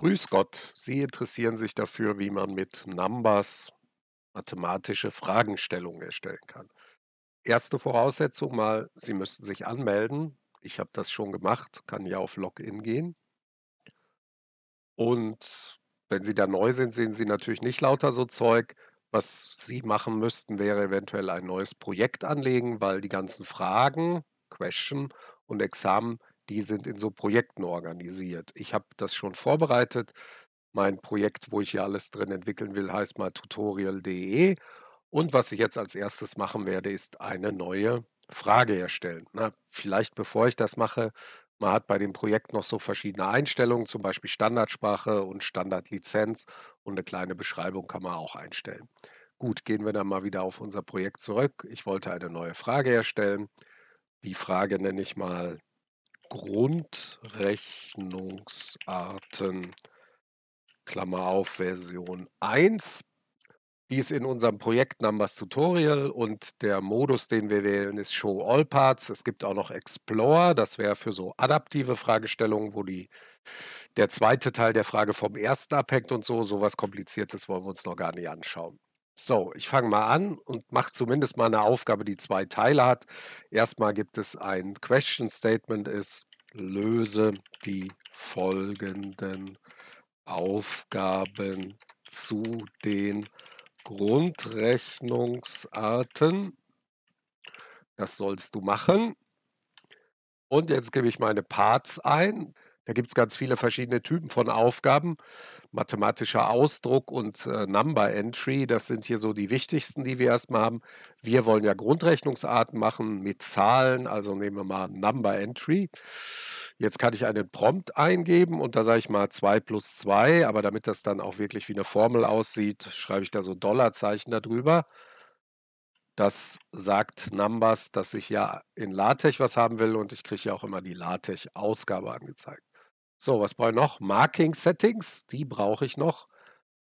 Grüß Gott, Sie interessieren sich dafür, wie man mit Numbers mathematische Fragenstellungen erstellen kann. Erste Voraussetzung mal, Sie müssten sich anmelden. Ich habe das schon gemacht, kann ja auf Login gehen. Und wenn Sie da neu sind, sehen Sie natürlich nicht lauter so Zeug. Was Sie machen müssten, wäre eventuell ein neues Projekt anlegen, weil die ganzen Fragen, Question und Examen die sind in so Projekten organisiert. Ich habe das schon vorbereitet. Mein Projekt, wo ich hier alles drin entwickeln will, heißt mal tutorial.de. Und was ich jetzt als erstes machen werde, ist eine neue Frage erstellen. Na, ne? vielleicht bevor ich das mache, man hat bei dem Projekt noch so verschiedene Einstellungen, zum Beispiel Standardsprache und Standardlizenz und eine kleine Beschreibung kann man auch einstellen. Gut, gehen wir dann mal wieder auf unser Projekt zurück. Ich wollte eine neue Frage erstellen. Die Frage nenne ich mal Grundrechnungsarten, Klammer auf, Version 1. Die ist in unserem Projekt Numbers Tutorial und der Modus, den wir wählen, ist Show All Parts. Es gibt auch noch Explore, das wäre für so adaptive Fragestellungen, wo die, der zweite Teil der Frage vom ersten abhängt und so. Sowas Kompliziertes wollen wir uns noch gar nicht anschauen. So, ich fange mal an und mache zumindest mal eine Aufgabe, die zwei Teile hat. Erstmal gibt es ein Question Statement, ist löse die folgenden Aufgaben zu den Grundrechnungsarten. Das sollst du machen. Und jetzt gebe ich meine Parts ein. Da gibt es ganz viele verschiedene Typen von Aufgaben. Mathematischer Ausdruck und äh, Number Entry, das sind hier so die wichtigsten, die wir erstmal haben. Wir wollen ja Grundrechnungsarten machen mit Zahlen, also nehmen wir mal Number Entry. Jetzt kann ich einen Prompt eingeben und da sage ich mal 2 plus 2, aber damit das dann auch wirklich wie eine Formel aussieht, schreibe ich da so Dollarzeichen darüber. Das sagt Numbers, dass ich ja in LaTeX was haben will und ich kriege ja auch immer die LaTeX-Ausgabe angezeigt. So, was brauche ich noch? Marking Settings, die brauche ich noch.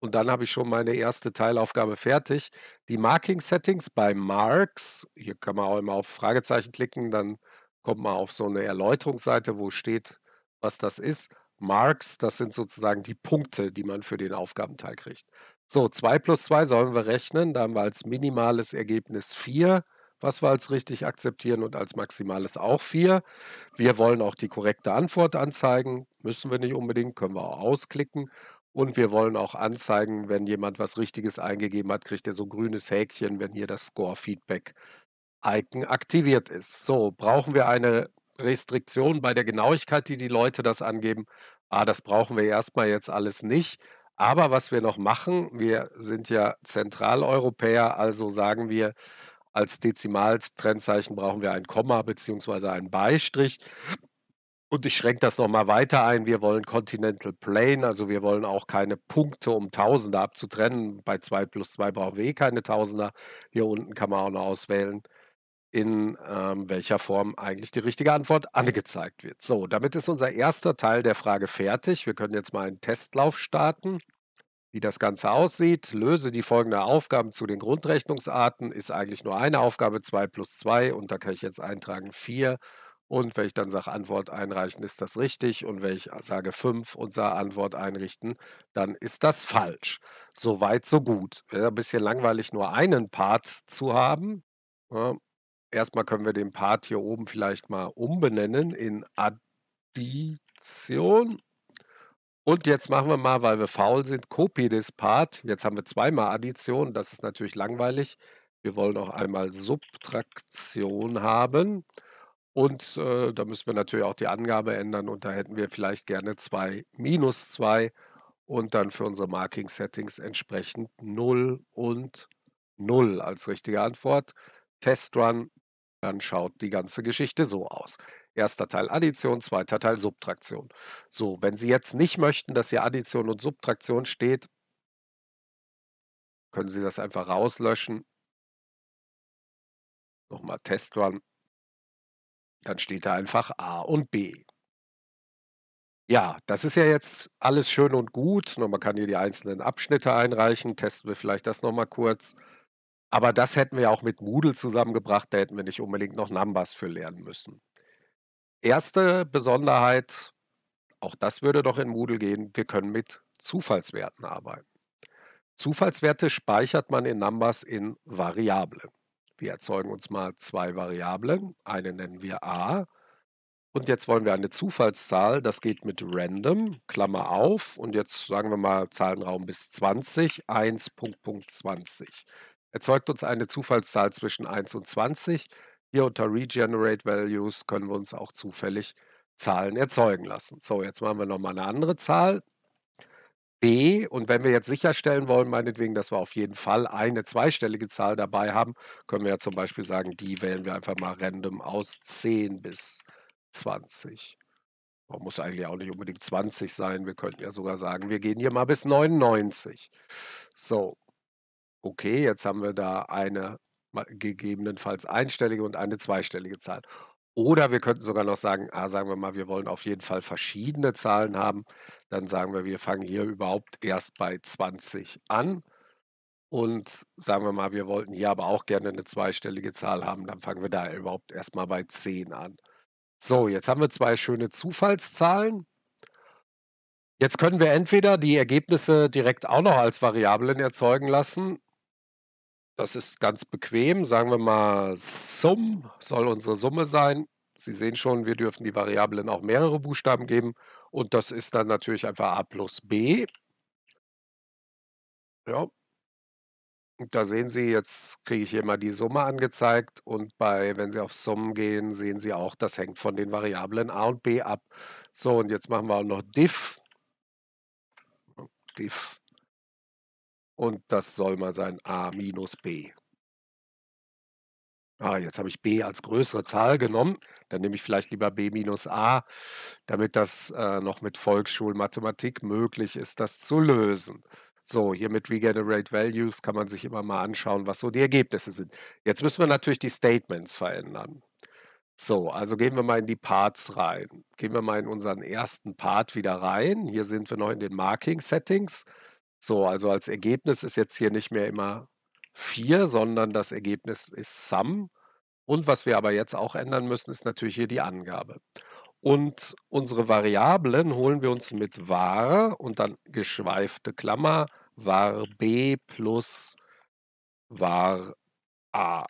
Und dann habe ich schon meine erste Teilaufgabe fertig. Die Marking Settings bei Marks, hier kann man auch immer auf Fragezeichen klicken, dann kommt man auf so eine Erläuterungsseite, wo steht, was das ist. Marks, das sind sozusagen die Punkte, die man für den Aufgabenteil kriegt. So, 2 plus 2 sollen wir rechnen. Da haben wir als minimales Ergebnis 4 was wir als richtig akzeptieren und als maximales auch vier. Wir wollen auch die korrekte Antwort anzeigen, müssen wir nicht unbedingt, können wir auch ausklicken. Und wir wollen auch anzeigen, wenn jemand was Richtiges eingegeben hat, kriegt er so ein grünes Häkchen, wenn hier das Score-Feedback-Icon aktiviert ist. So, brauchen wir eine Restriktion bei der Genauigkeit, die die Leute das angeben? Ah, das brauchen wir erstmal jetzt alles nicht. Aber was wir noch machen, wir sind ja Zentraleuropäer, also sagen wir, als Dezimaltrennzeichen brauchen wir ein Komma bzw. einen Beistrich. Und ich schränke das nochmal weiter ein. Wir wollen Continental Plane, also wir wollen auch keine Punkte, um Tausender abzutrennen. Bei 2 plus 2 brauchen wir eh keine Tausender. Hier unten kann man auch noch auswählen, in ähm, welcher Form eigentlich die richtige Antwort angezeigt wird. So, damit ist unser erster Teil der Frage fertig. Wir können jetzt mal einen Testlauf starten wie das Ganze aussieht. Löse die folgenden Aufgaben zu den Grundrechnungsarten. Ist eigentlich nur eine Aufgabe, 2 plus 2 und da kann ich jetzt eintragen 4. Und wenn ich dann sage Antwort einreichen, ist das richtig. Und wenn ich sage 5 und sage Antwort einrichten, dann ist das falsch. Soweit, so gut. Wäre ein bisschen langweilig, nur einen Part zu haben. Ja, erstmal können wir den Part hier oben vielleicht mal umbenennen in Addition. Und jetzt machen wir mal, weil wir faul sind, copy this Part. Jetzt haben wir zweimal Addition, das ist natürlich langweilig. Wir wollen auch einmal Subtraktion haben. Und äh, da müssen wir natürlich auch die Angabe ändern und da hätten wir vielleicht gerne 2 minus 2 und dann für unsere Marking-Settings entsprechend 0 und 0 als richtige Antwort. Test Run, dann schaut die ganze Geschichte so aus. Erster Teil Addition, zweiter Teil Subtraktion. So, wenn Sie jetzt nicht möchten, dass hier Addition und Subtraktion steht, können Sie das einfach rauslöschen. Nochmal Testrun. Dann steht da einfach A und B. Ja, das ist ja jetzt alles schön und gut. Man kann hier die einzelnen Abschnitte einreichen. Testen wir vielleicht das nochmal kurz. Aber das hätten wir auch mit Moodle zusammengebracht. Da hätten wir nicht unbedingt noch Numbers für lernen müssen. Erste Besonderheit, auch das würde doch in Moodle gehen, wir können mit Zufallswerten arbeiten. Zufallswerte speichert man in Numbers in Variablen. Wir erzeugen uns mal zwei Variablen. Eine nennen wir a. Und jetzt wollen wir eine Zufallszahl. Das geht mit random, Klammer auf. Und jetzt sagen wir mal Zahlenraum bis 20, 1, Punkt, Punkt, 20. Erzeugt uns eine Zufallszahl zwischen 1 und 20. Hier unter Regenerate Values können wir uns auch zufällig Zahlen erzeugen lassen. So, jetzt machen wir nochmal eine andere Zahl. B. Und wenn wir jetzt sicherstellen wollen, meinetwegen, dass wir auf jeden Fall eine zweistellige Zahl dabei haben, können wir ja zum Beispiel sagen, die wählen wir einfach mal random aus 10 bis 20. Man muss eigentlich auch nicht unbedingt 20 sein. Wir könnten ja sogar sagen, wir gehen hier mal bis 99. So, okay, jetzt haben wir da eine gegebenenfalls einstellige und eine zweistellige Zahl. Oder wir könnten sogar noch sagen, ah, sagen wir mal, wir wollen auf jeden Fall verschiedene Zahlen haben. Dann sagen wir, wir fangen hier überhaupt erst bei 20 an. Und sagen wir mal, wir wollten hier aber auch gerne eine zweistellige Zahl haben. Dann fangen wir da überhaupt erst mal bei 10 an. So, jetzt haben wir zwei schöne Zufallszahlen. Jetzt können wir entweder die Ergebnisse direkt auch noch als Variablen erzeugen lassen das ist ganz bequem. Sagen wir mal, Sum soll unsere Summe sein. Sie sehen schon, wir dürfen die Variablen auch mehrere Buchstaben geben. Und das ist dann natürlich einfach a plus b. Ja. Und da sehen Sie, jetzt kriege ich hier mal die Summe angezeigt. Und bei, wenn Sie auf Summen gehen, sehen Sie auch, das hängt von den Variablen a und b ab. So, und jetzt machen wir auch noch diff. Diff und das soll mal sein a minus b. Ah, jetzt habe ich b als größere Zahl genommen. Dann nehme ich vielleicht lieber b minus a, damit das äh, noch mit Volksschulmathematik möglich ist, das zu lösen. So, hier mit Regenerate Values kann man sich immer mal anschauen, was so die Ergebnisse sind. Jetzt müssen wir natürlich die Statements verändern. So, also gehen wir mal in die Parts rein. Gehen wir mal in unseren ersten Part wieder rein. Hier sind wir noch in den Marking Settings. So, also als Ergebnis ist jetzt hier nicht mehr immer 4, sondern das Ergebnis ist Sum. Und was wir aber jetzt auch ändern müssen, ist natürlich hier die Angabe. Und unsere Variablen holen wir uns mit var und dann geschweifte Klammer var b plus var a.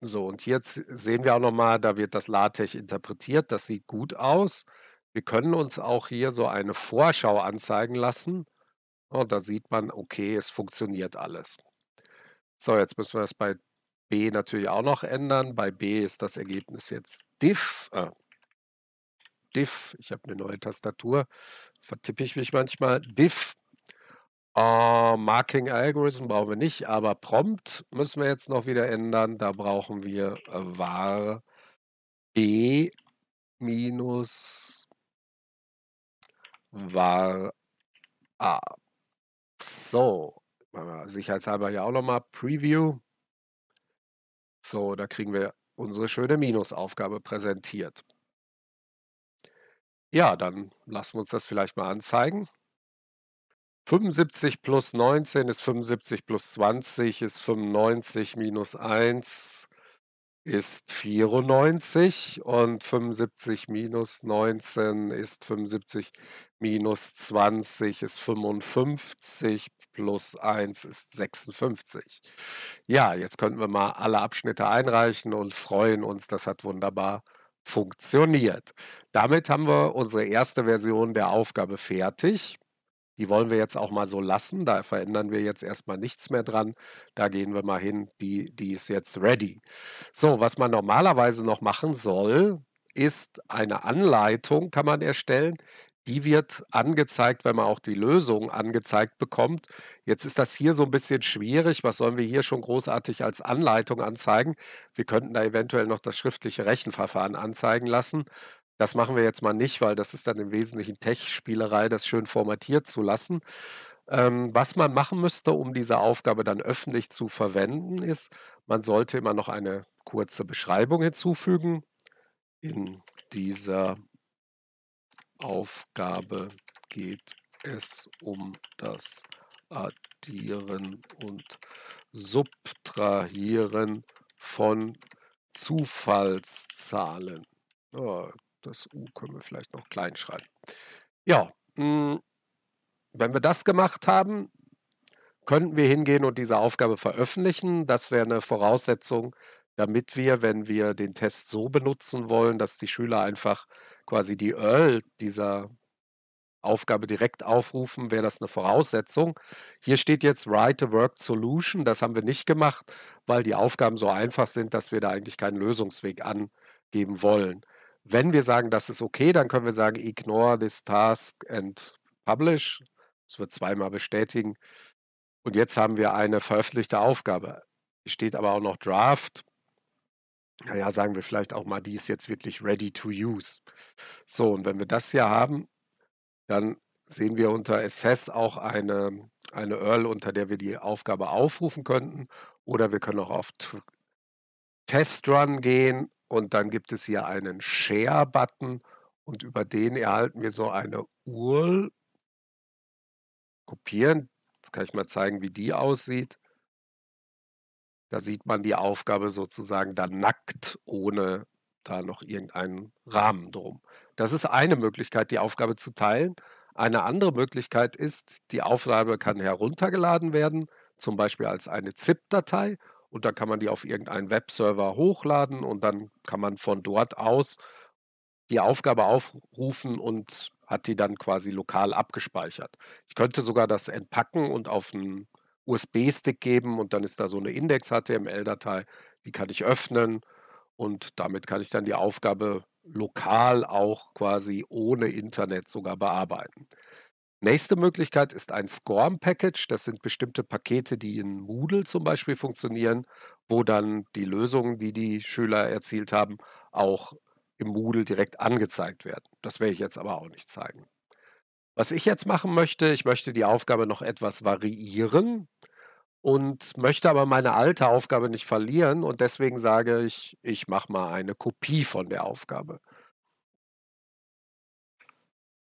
So, und jetzt sehen wir auch nochmal, da wird das LaTeX interpretiert. Das sieht gut aus. Wir können uns auch hier so eine Vorschau anzeigen lassen. Und da sieht man, okay, es funktioniert alles. So, jetzt müssen wir das bei B natürlich auch noch ändern. Bei B ist das Ergebnis jetzt diff. Äh, diff, ich habe eine neue Tastatur, vertippe ich mich manchmal. Diff. Uh, Marking Algorithm brauchen wir nicht, aber Prompt müssen wir jetzt noch wieder ändern. Da brauchen wir äh, var B minus var A. So, sicherheitshalber ja auch nochmal Preview. So, da kriegen wir unsere schöne Minusaufgabe präsentiert. Ja, dann lassen wir uns das vielleicht mal anzeigen. 75 plus 19 ist 75 plus 20 ist 95 minus 1 ist 94 und 75 minus 19 ist 75 minus 20 ist 55 plus 1 ist 56. Ja, jetzt könnten wir mal alle Abschnitte einreichen und freuen uns, das hat wunderbar funktioniert. Damit haben wir unsere erste Version der Aufgabe fertig. Die wollen wir jetzt auch mal so lassen. Da verändern wir jetzt erstmal nichts mehr dran. Da gehen wir mal hin. Die, die ist jetzt ready. So, was man normalerweise noch machen soll, ist eine Anleitung, kann man erstellen, die wird angezeigt, wenn man auch die Lösung angezeigt bekommt. Jetzt ist das hier so ein bisschen schwierig. Was sollen wir hier schon großartig als Anleitung anzeigen? Wir könnten da eventuell noch das schriftliche Rechenverfahren anzeigen lassen. Das machen wir jetzt mal nicht, weil das ist dann im Wesentlichen Tech-Spielerei, das schön formatiert zu lassen. Ähm, was man machen müsste, um diese Aufgabe dann öffentlich zu verwenden, ist, man sollte immer noch eine kurze Beschreibung hinzufügen. In dieser Aufgabe geht es um das Addieren und Subtrahieren von Zufallszahlen. das U können wir vielleicht noch klein schreiben. Ja, hm, wenn wir das gemacht haben, könnten wir hingehen und diese Aufgabe veröffentlichen. Das wäre eine Voraussetzung, damit wir, wenn wir den Test so benutzen wollen, dass die Schüler einfach quasi die Earl dieser Aufgabe direkt aufrufen, wäre das eine Voraussetzung. Hier steht jetzt Write a Work Solution. Das haben wir nicht gemacht, weil die Aufgaben so einfach sind, dass wir da eigentlich keinen Lösungsweg angeben wollen. Wenn wir sagen, das ist okay, dann können wir sagen, ignore this task and publish. Das wird zweimal bestätigen. Und jetzt haben wir eine veröffentlichte Aufgabe. Hier steht aber auch noch Draft naja, sagen wir vielleicht auch mal, die ist jetzt wirklich ready to use. So, und wenn wir das hier haben, dann sehen wir unter Assess auch eine, eine URL, unter der wir die Aufgabe aufrufen könnten. Oder wir können auch auf Test Run gehen und dann gibt es hier einen Share-Button und über den erhalten wir so eine URL. Kopieren. Jetzt kann ich mal zeigen, wie die aussieht. Da sieht man die Aufgabe sozusagen dann nackt, ohne da noch irgendeinen Rahmen drum. Das ist eine Möglichkeit, die Aufgabe zu teilen. Eine andere Möglichkeit ist, die Aufgabe kann heruntergeladen werden, zum Beispiel als eine ZIP-Datei. Und dann kann man die auf irgendeinen Webserver hochladen und dann kann man von dort aus die Aufgabe aufrufen und hat die dann quasi lokal abgespeichert. Ich könnte sogar das entpacken und auf einen USB-Stick geben und dann ist da so eine Index-HTML-Datei, die kann ich öffnen und damit kann ich dann die Aufgabe lokal auch quasi ohne Internet sogar bearbeiten. Nächste Möglichkeit ist ein SCORM-Package. Das sind bestimmte Pakete, die in Moodle zum Beispiel funktionieren, wo dann die Lösungen, die die Schüler erzielt haben, auch im Moodle direkt angezeigt werden. Das werde ich jetzt aber auch nicht zeigen. Was ich jetzt machen möchte, ich möchte die Aufgabe noch etwas variieren und möchte aber meine alte Aufgabe nicht verlieren und deswegen sage ich, ich mache mal eine Kopie von der Aufgabe.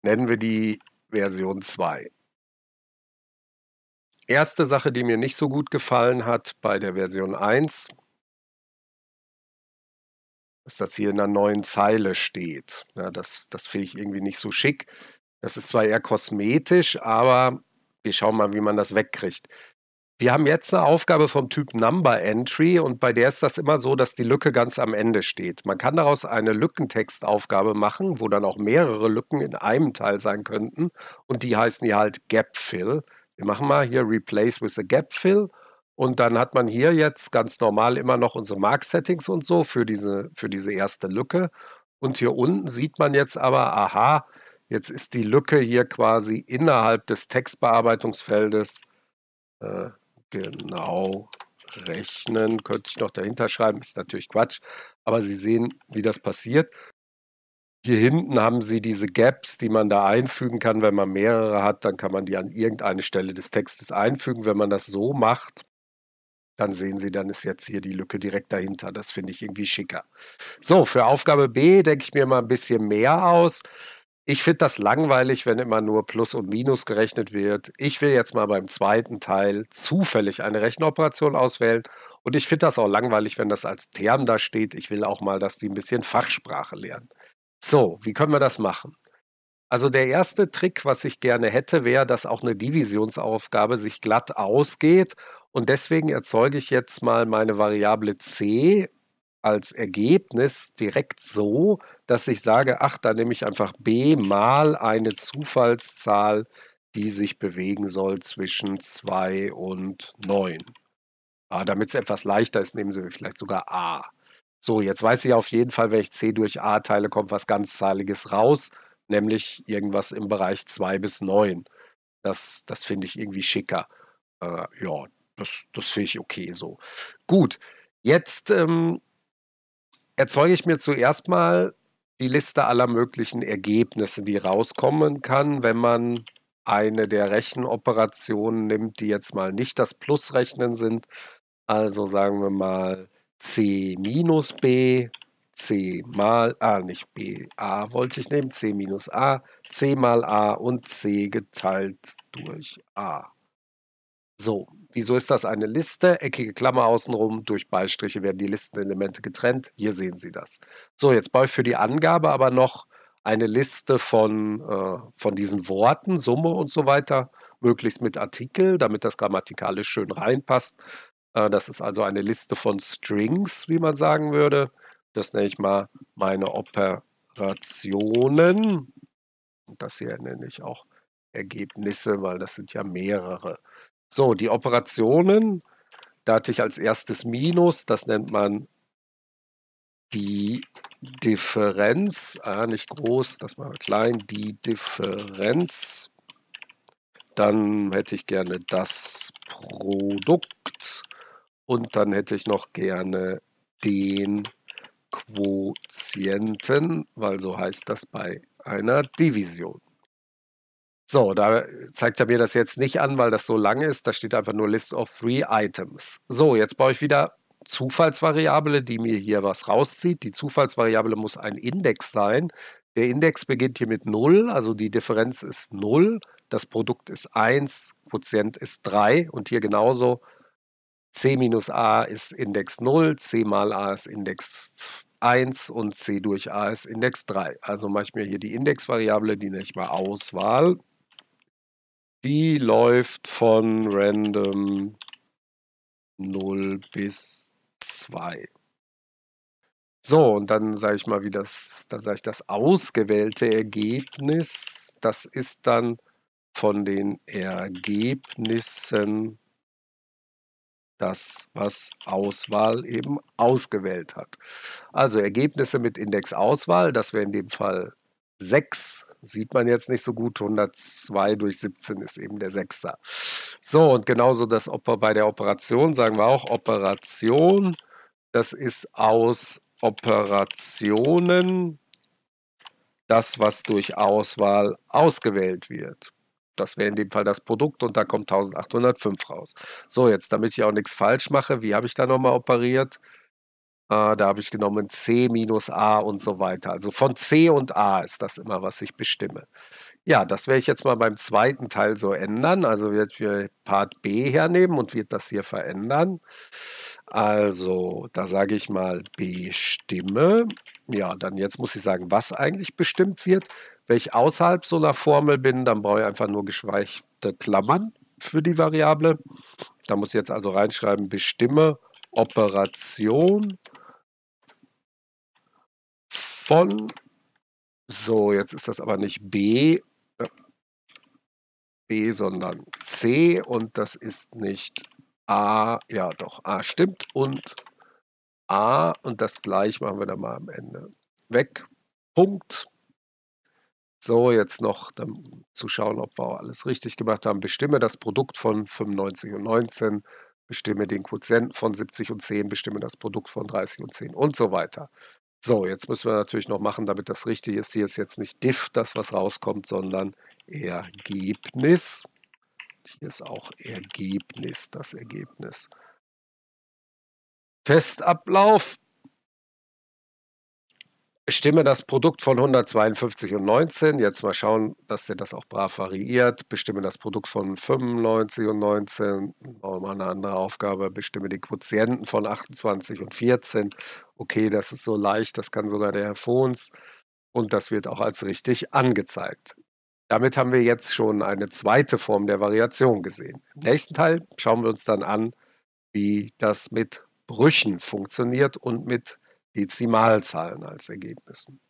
Nennen wir die Version 2. Erste Sache, die mir nicht so gut gefallen hat bei der Version 1, ist, dass das hier in einer neuen Zeile steht. Ja, das, das finde ich irgendwie nicht so schick. Das ist zwar eher kosmetisch, aber wir schauen mal, wie man das wegkriegt. Wir haben jetzt eine Aufgabe vom Typ Number Entry und bei der ist das immer so, dass die Lücke ganz am Ende steht. Man kann daraus eine Lückentextaufgabe machen, wo dann auch mehrere Lücken in einem Teil sein könnten und die heißen hier halt Gap Fill. Wir machen mal hier Replace with a Gap Fill und dann hat man hier jetzt ganz normal immer noch unsere Mark Settings und so für diese, für diese erste Lücke. Und hier unten sieht man jetzt aber, aha, Jetzt ist die Lücke hier quasi innerhalb des Textbearbeitungsfeldes äh, genau rechnen. Könnte ich noch dahinter schreiben, ist natürlich Quatsch. Aber Sie sehen, wie das passiert. Hier hinten haben Sie diese Gaps, die man da einfügen kann. Wenn man mehrere hat, dann kann man die an irgendeine Stelle des Textes einfügen. Wenn man das so macht, dann sehen Sie, dann ist jetzt hier die Lücke direkt dahinter. Das finde ich irgendwie schicker. So, für Aufgabe B denke ich mir mal ein bisschen mehr aus. Ich finde das langweilig, wenn immer nur Plus und Minus gerechnet wird. Ich will jetzt mal beim zweiten Teil zufällig eine Rechenoperation auswählen. Und ich finde das auch langweilig, wenn das als Term da steht. Ich will auch mal, dass die ein bisschen Fachsprache lernen. So, wie können wir das machen? Also der erste Trick, was ich gerne hätte, wäre, dass auch eine Divisionsaufgabe sich glatt ausgeht. Und deswegen erzeuge ich jetzt mal meine Variable c als Ergebnis direkt so, dass ich sage, ach, da nehme ich einfach b mal eine Zufallszahl, die sich bewegen soll zwischen 2 und 9. Ah, Damit es etwas leichter ist, nehmen Sie vielleicht sogar a. So, jetzt weiß ich auf jeden Fall, wenn ich c durch a teile, kommt was ganzzahliges raus, nämlich irgendwas im Bereich 2 bis 9. Das, das finde ich irgendwie schicker. Äh, ja, das, das finde ich okay so. Gut, jetzt ähm, erzeuge ich mir zuerst mal die Liste aller möglichen Ergebnisse, die rauskommen kann, wenn man eine der Rechenoperationen nimmt, die jetzt mal nicht das Plusrechnen sind. Also sagen wir mal c minus b, c mal a, nicht b, a wollte ich nehmen, c minus a, c mal a und c geteilt durch a. So, Wieso ist das eine Liste? Eckige Klammer außenrum, durch Beistriche werden die Listenelemente getrennt. Hier sehen Sie das. So, jetzt brauche ich für die Angabe aber noch eine Liste von, äh, von diesen Worten, Summe und so weiter, möglichst mit Artikel, damit das grammatikalisch schön reinpasst. Äh, das ist also eine Liste von Strings, wie man sagen würde. Das nenne ich mal meine Operationen. Und das hier nenne ich auch Ergebnisse, weil das sind ja mehrere. So, die Operationen, da hatte ich als erstes Minus, das nennt man die Differenz, ah, nicht groß, das machen wir klein, die Differenz. Dann hätte ich gerne das Produkt und dann hätte ich noch gerne den Quotienten, weil so heißt das bei einer Division. So, da zeigt er mir das jetzt nicht an, weil das so lang ist. Da steht einfach nur List of Three Items. So, jetzt brauche ich wieder Zufallsvariable, die mir hier was rauszieht. Die Zufallsvariable muss ein Index sein. Der Index beginnt hier mit 0, also die Differenz ist 0, das Produkt ist 1, Quotient ist 3 und hier genauso c minus a ist Index 0, c mal a ist Index 1 und c durch a ist Index 3. Also mache ich mir hier die Indexvariable, die nenne ich mal Auswahl die läuft von random 0 bis 2. So, und dann sage ich mal, wie das, dann sage ich, das ausgewählte Ergebnis, das ist dann von den Ergebnissen das, was Auswahl eben ausgewählt hat. Also Ergebnisse mit Index Auswahl, das wäre in dem Fall 6 Sieht man jetzt nicht so gut. 102 durch 17 ist eben der Sechser. So, und genauso das Oper bei der Operation, sagen wir auch Operation. Das ist aus Operationen das, was durch Auswahl ausgewählt wird. Das wäre in dem Fall das Produkt und da kommt 1805 raus. So, jetzt, damit ich auch nichts falsch mache, wie habe ich da nochmal operiert? Äh, da habe ich genommen C minus A und so weiter. Also von C und A ist das immer, was ich bestimme. Ja, das werde ich jetzt mal beim zweiten Teil so ändern. Also wird wir Part B hernehmen und wird das hier verändern. Also, da sage ich mal bestimme. Ja, dann jetzt muss ich sagen, was eigentlich bestimmt wird. Wenn ich außerhalb so einer Formel bin, dann brauche ich einfach nur geschweichte Klammern für die Variable. Da muss ich jetzt also reinschreiben, bestimme Operation von, so, jetzt ist das aber nicht B, äh, B, sondern C und das ist nicht A, ja doch, A stimmt und A und das gleich machen wir dann mal am Ende. Weg, Punkt. So, jetzt noch dann zu schauen, ob wir auch alles richtig gemacht haben. Bestimme das Produkt von 95 und 19, bestimme den Quotienten von 70 und 10, bestimme das Produkt von 30 und 10 und so weiter. So, jetzt müssen wir natürlich noch machen, damit das richtig ist. Hier ist jetzt nicht diff, das was rauskommt, sondern Ergebnis. Hier ist auch Ergebnis, das Ergebnis. Testablauf. Stimme das Produkt von 152 und 19, jetzt mal schauen, dass der das auch brav variiert. Bestimme das Produkt von 95 und 19, nochmal eine andere Aufgabe. Bestimme die Quotienten von 28 und 14. Okay, das ist so leicht, das kann sogar der Herr Fons. Und das wird auch als richtig angezeigt. Damit haben wir jetzt schon eine zweite Form der Variation gesehen. Im nächsten Teil schauen wir uns dann an, wie das mit Brüchen funktioniert und mit Dezimalzahlen als Ergebnissen.